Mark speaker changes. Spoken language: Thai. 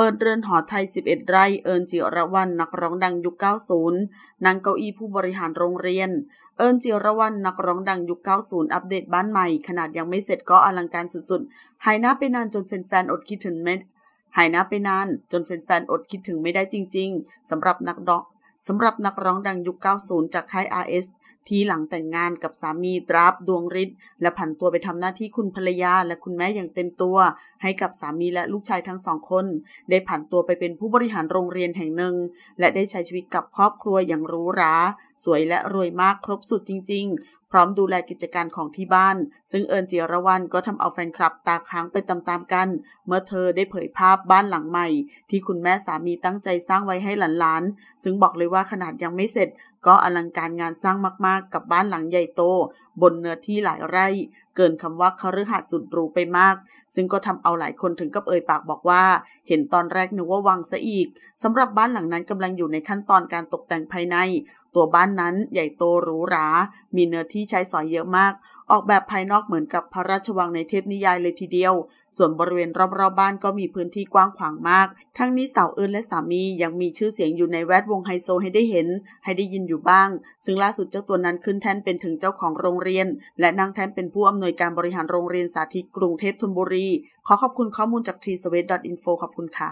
Speaker 1: เปิดเรือนหอไทย 11 ไร่ เอิญจิรวันนักร้องดังยุค 90 นั่งเก้าอี้ผู้บริหารโรงเรียน เอิญจิรวันนักร้องดังยุค 90 อัปเดตบ้านใหม่ ขนาดยังไม่เสร็จก็อลังการสุดๆหายหน้าไปนานจนแฟนๆ อดคิดถึงไม่หายหน้าไปนานจนแฟนๆอดคิดถึงไม่ได้จริงๆ สำหรับนักดอก สำหรับนักร้องดังยุค 90 จากค่าย RS ที่หลังแต่งงานกับสามีตราบดวงฤทธิ์และผันตัวไปทำหน้าที่คุณภรรยาและคุณแม่อย่างเต็มตัว ให้กับสามีและลูกชายทั้งสองคน ได้ผันตัวไปเป็นผู้บริหารโรงเรียนแห่งหนึ่งและได้ใช้ชีวิตกับครอบครัวอย่างรู้ราสวยและรวยมากครบสุดจริงพร้อมดูแลกิจการของที่บ้าน ซึ่งเอิญเจียรวันก็ทำเอาแฟนคลับตาค้างไปตามๆกัน เมื่อเธอได้เผยภาพบ้านหลังใหม่ ที่คุณแม่สามีตั้งใจสร้างไว้ให้หลานๆ ซึ่งบอกเลยว่าขนาดยังไม่เสร็จ ก็อลังการงานสร้างมากๆกับบ้านหลังใหญ่โตบนเนื้อที่หลายไร่ เกินคำว่าคฤหาสน์สุดหรูไปมาก ซึ่งก็ทำเอาหลายคนถึงกับเอ่ยปากบอกว่า เห็นตอนแรกนึกว่าวังซะอีก สำหรับบ้านหลังนั้นกำลังอยู่ในขั้นตอนการตกแต่งภายใน ตัวบ้านนั้นใหญ่โตหรูหรา มีเนื้อที่ใช้สอยเยอะมาก ออกแบบภายนอกเหมือนกับพระราชวังในเทพนิยายเลยทีเดียว ส่วนบริเวณรอบๆบบ้านก็มีพื้นที่กว้างขวางมาก ทั้งนี้สาวเอิญและสามียังมีชื่อเสียงอยู่ในแวดวงไฮโซให้ได้เห็นให้ได้ยินอยู่บ้าง ซึ่งล่าสุดเจ้าตัวนั้นขึ้นแท่นเป็นถึงเจ้าของโรงเรียนเรียนและนางแทนเป็นผู้อำนวยการบริหารโรงเรียนสาธิตกรุงเทพธนบุรี ขอขอบคุณข้อมูลจากที t ดอทอินโฟขอบคุณค่ะ